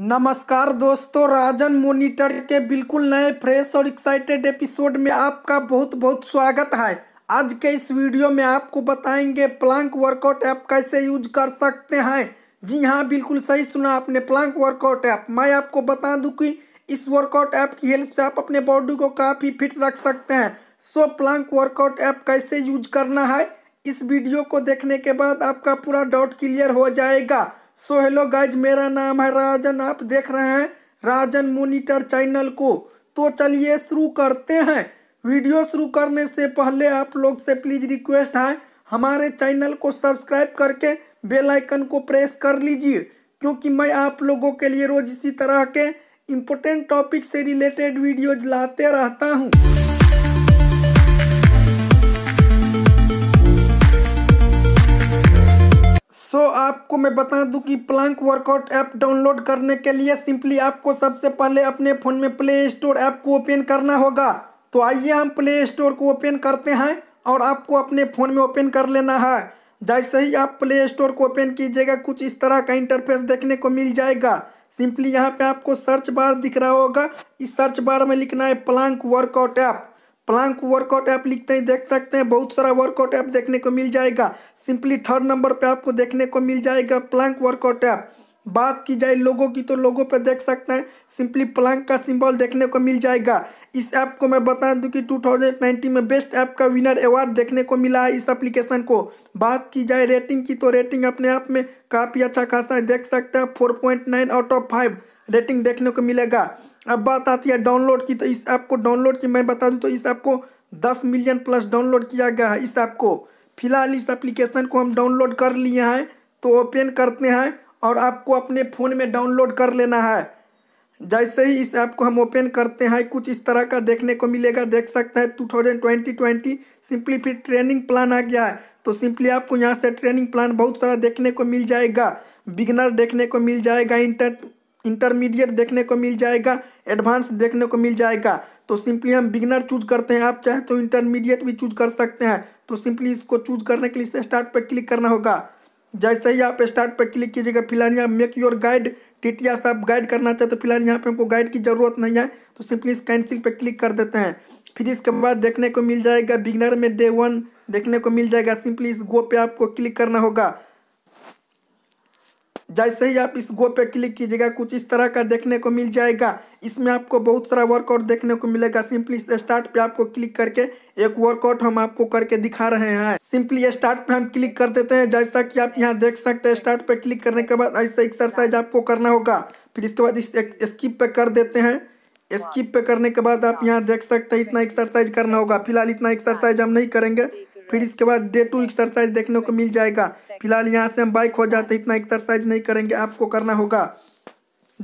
नमस्कार दोस्तों राजन मोनिटर के बिल्कुल नए फ्रेश और एक्साइटेड एपिसोड में आपका बहुत बहुत स्वागत है आज के इस वीडियो में आपको बताएंगे प्लांक वर्कआउट ऐप कैसे यूज कर सकते हैं जी हाँ बिल्कुल सही सुना आपने प्लांक वर्कआउट ऐप मैं आपको बता दूं कि इस वर्कआउट ऐप की हेल्प से आप अपने बॉडी को काफ़ी फिट रख सकते हैं सो प्लांक वर्कआउट ऐप कैसे यूज करना है इस वीडियो को देखने के बाद आपका पूरा डाउट क्लियर हो जाएगा सो हेलो गाइज मेरा नाम है राजन आप देख रहे हैं राजन मोनिटर चैनल को तो चलिए शुरू करते हैं वीडियो शुरू करने से पहले आप लोग से प्लीज़ रिक्वेस्ट है हमारे चैनल को सब्सक्राइब करके बेल आइकन को प्रेस कर लीजिए क्योंकि मैं आप लोगों के लिए रोज़ इसी तरह के इम्पोर्टेंट टॉपिक से रिलेटेड वीडियोज लाते रहता हूँ सो so, आपको मैं बता दूं कि प्लांक वर्कआउट ऐप डाउनलोड करने के लिए सिंपली आपको सबसे पहले अपने फ़ोन में प्ले स्टोर ऐप को ओपन करना होगा तो आइए हम प्ले स्टोर को ओपन करते हैं और आपको अपने फ़ोन में ओपन कर लेना है जैसे ही आप प्ले स्टोर को ओपन कीजिएगा कुछ इस तरह का इंटरफेस देखने को मिल जाएगा सिंपली यहाँ पर आपको सर्च बार दिख रहा होगा इस सर्च बार में लिखना है plank workout app plank workout app लिखते ही देख सकते हैं बहुत सारा वर्कआउट ऐप देखने को मिल जाएगा सिंपली थर्ड नंबर पे आपको देखने को मिल जाएगा प्लांक वर्कआउट ऐप बात की जाए लोगों की तो लोगों पे देख सकते हैं सिंपली प्लांक का सिंबल देखने को मिल जाएगा इस ऐप को मैं बता दूं कि 2019 में बेस्ट ऐप का विनर अवार्ड देखने को मिला है इस एप्लीकेशन को बात की जाए रेटिंग की तो रेटिंग अपने आप में काफ़ी अच्छा खासा है देख सकते हैं nine out of five rating देखने को मिलेगा अब बात आती है डाउनलोड की तो इस ऐप को डाउनलोड की मैं बता दूँ तो इस ऐप को दस मिलियन प्लस डाउनलोड किया गया है इस ऐप को फिलहाल इस एप्लीकेशन को हम डाउनलोड कर लिए हैं तो ओपन करते हैं और आपको अपने फ़ोन में डाउनलोड कर लेना है जैसे ही इस ऐप को हम ओपन करते हैं कुछ इस तरह का देखने को मिलेगा देख सकते हैं two thousand twenty twenty simply फिर ट्रेनिंग प्लान आ गया है तो सिंपली आपको यहाँ से ट्रेनिंग प्लान बहुत सारा देखने को मिल जाएगा बिगनर देखने को मिल जाएगा इंटर इंटरमीडिएट देखने को मिल जाएगा एडवांस देखने को मिल जाएगा तो सिंपली हम बिगनर चूज करते हैं आप चाहे तो इंटरमीडिएट भी चूज कर सकते हैं तो सिंपली इसको चूज करने के लिए स्टार्ट पर क्लिक करना होगा जैसे ही आप स्टार्ट पर क्लिक कीजिएगा फिलहाल यहाँ make your guide T T आप गाइड करना चाहते तो फिलहाल यहाँ पे हमको गाइड की ज़रूरत नहीं है तो सिंपली इस कैंसिल पर क्लिक कर देते हैं फिर इसके बाद देखने को मिल जाएगा बिगनर में डे वन देखने को मिल जाएगा सिंपली इस गो पे आपको क्लिक करना होगा जैसे ही आप इस गो पे क्लिक कीजिएगा कुछ इस तरह का देखने को मिल जाएगा इसमें आपको बहुत सारा वर्कआउट देखने को मिलेगा सिंपली स्टार्ट पे आपको क्लिक करके एक वर्कआउट हम आपको करके दिखा रहे हैं सिंपली स्टार्ट पे हम क्लिक कर देते हैं जैसा कि आप यहाँ देख सकते हैं स्टार्ट पे क्लिक करने के बाद ऐसा एक्सरसाइज आपको करना होगा फिर इसके बाद इस स्किप पे कर देते हैं स्किप पे करने के बाद आप यहाँ देख सकते हैं इतना एक्सरसाइज करना होगा फिलहाल इतना एक्सरसाइज हम नहीं करेंगे फिर इसके बाद डे टू एक्सरसाइज देखने को मिल जाएगा फिलहाल यहाँ से हम बाइक हो जाते इतना एक्सरसाइज नहीं करेंगे आपको करना होगा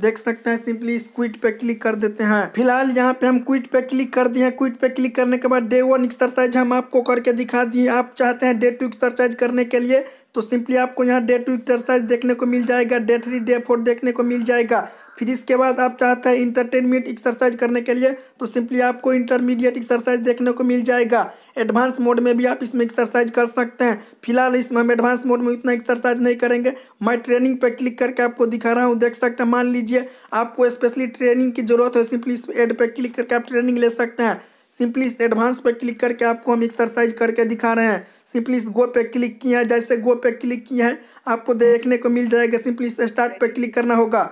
देख सकते हैं सिंपली इस क्विट पे क्लिक कर देते हैं फिलहाल यहाँ पे हम क्विट पे क्लिक कर दिए हैं क्विट पे क्लिक करने के बाद डे वन एक्सरसाइज हम आपको करके दिखा दिए आप चाहते हैं डे टू एक्सरसाइज करने के लिए तो सिंपली आपको यहाँ डे टू एक्सरसाइज देखने को मिल जाएगा डे थ्री डे फोर देखने को मिल जाएगा फिर इसके बाद आप चाहते हैं इंटरटेनमेंट एक्सरसाइज करने के लिए तो सिंपली आपको इंटरमीडिएट एक्सरसाइज देखने को मिल जाएगा एडवांस मोड में भी आप इसमें एक्सरसाइज कर सकते हैं फिलहाल इसमें हम एडवांस मोड में इतना एक्सरसाइज नहीं करेंगे मैं ट्रेनिंग पर क्लिक करके आपको दिखा रहा हूँ देख सकते हैं मान लीजिए आपको स्पेशली ट्रेनिंग की जरूरत हो सिंपली इस एड पर क्लिक करके आप ट्रेनिंग ले सकते हैं सिंपली इस एडवांस पे क्लिक करके आपको हम एक्सरसाइज करके दिखा रहे हैं सिंपली इस गो पे क्लिक किया है जैसे गो पे क्लिक किया है आपको देखने को मिल जाएगा सिंपली इस स्टार्ट पे क्लिक करना होगा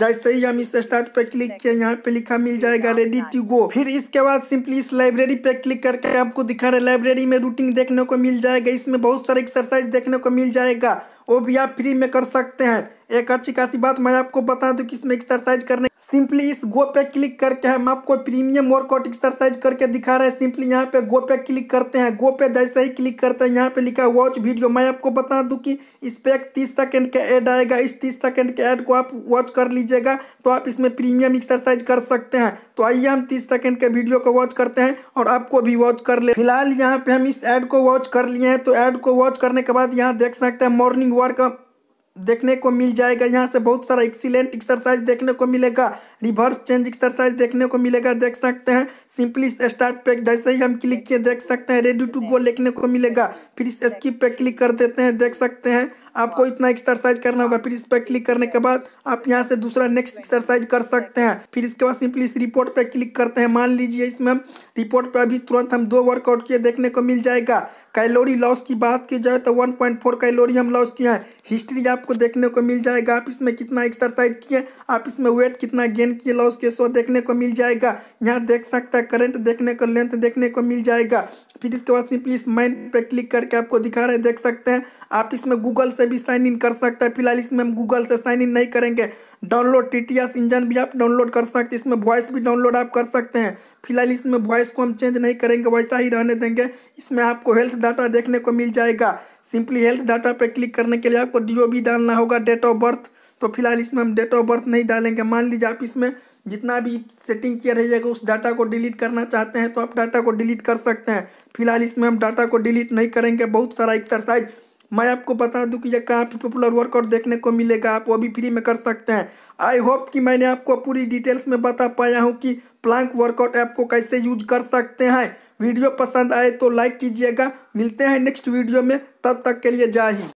जैसे ही हम इस स्टार्ट पे क्लिक किया यहाँ पे लिखा मिल जाएगा रेडी टू गो फिर इसके बाद सिंपली इस लाइब्रेरी पे क्लिक करके आपको दिखा रहे लाइब्रेरी में रूटीन देखने को मिल जाएगा इसमें बहुत सारे एक्सरसाइज देखने को मिल जाएगा वो भी आप फ्री में कर सकते हैं एक अच्छी खासी बात मैं आपको बता दूं कि इसमें एक्सरसाइज करने सिंपली इस गो पे क्लिक करके हम आपको प्रीमियम वर्कआउट एक्सरसाइज करके दिखा रहे हैं सिंपली यहाँ पे गो पे क्लिक करते हैं गो पे जैसे ही क्लिक करते हैं यहाँ पे लिखा है वॉच वीडियो मैं आपको बता दूं कि इस पे एक तीस सेकंड का एड आएगा इस तीस सेकेंड के एड को आप वॉच कर लीजिएगा तो आप इसमें प्रीमियम एक्सरसाइज कर सकते हैं तो आइए हम तीस सेकेंड के वीडियो को वॉच करते हैं और आपको भी वॉच कर ले फिलहाल यहाँ पे हम इस एड को वॉच कर लिए हैं तो एड को वॉच करने के बाद यहाँ देख सकते हैं मॉर्निंग स्प्रिंग वर्क देखने को मिल जाएगा यहाँ से बहुत सारा एक्सीलेंट एक्सरसाइज देखने को मिलेगा रिवर्स चेंज एक्सरसाइज देखने को मिलेगा देख सकते हैं सिंपली स्टार्ट पे जैसे ही हम क्लिक किए देख सकते हैं रेडी टू गो लिखने को मिलेगा फिर इस स्किप पे क्लिक कर देते हैं देख सकते हैं आपको इतना एक्सरसाइज करना होगा फिर इस पर क्लिक करने के बाद आप यहाँ से दूसरा नेक्स्ट एक्सरसाइज कर सकते हैं फिर इसके बाद सिंपली इस रिपोर्ट पे क्लिक करते हैं मान लीजिए इसमें रिपोर्ट पे अभी तुरंत हम दो वर्कआउट किए देखने को मिल जाएगा कैलोरी लॉस की बात की जाए तो 1.4 कैलोरी हम लॉस किए हैं हिस्ट्री आपको देखने को मिल जाएगा आप इसमें कितना एक्सरसाइज किए आप इसमें वेट कितना गेन किए लॉस के सो देखने को मिल जाएगा यहाँ देख सकते हैं करंट देखने को लेंथ देखने को मिल जाएगा फिर इसके बाद सिंपली इस मैन पे क्लिक करके आपको दिखा रहे हैं देख सकते हैं आप इसमें गूगल से भी साइन इन कर सकते हैं फिलहाल इसमें हम गूगल से साइन इन नहीं करेंगे डाउनलोड टी इंजन भी आप डाउनलोड कर सकते हैं इसमें वॉइस भी डाउनलोड आप कर सकते हैं फिलहाल इसमें वॉइस को हम चेंज नहीं करेंगे वैसा ही रहने देंगे इसमें आपको हेल्थ डाटा देखने को मिल जाएगा सिंपली हेल्थ डाटा पर क्लिक करने के लिए आपको डी डालना होगा डेट ऑफ बर्थ तो फिलहाल इसमें हम डेट ऑफ बर्थ नहीं डालेंगे मान लीजिए आप इसमें जितना भी सेटिंग किया रहिएगा उस डाटा को डिलीट करना चाहते हैं तो आप डाटा को डिलीट कर सकते हैं फिलहाल इसमें हम डाटा को डिलीट नहीं करेंगे बहुत सारा एक्सरसाइज मैं आपको बता दूं कि यह काफ़ी पॉपुलर वर्कआउट देखने को मिलेगा आप वो भी फ्री में कर सकते हैं आई होप कि मैंने आपको पूरी डिटेल्स में बता पाया हूँ कि प्लांक वर्कआउट ऐप को कैसे यूज कर सकते हैं वीडियो पसंद आए तो लाइक कीजिएगा मिलते हैं नेक्स्ट वीडियो में तब तक के लिए जय हिंद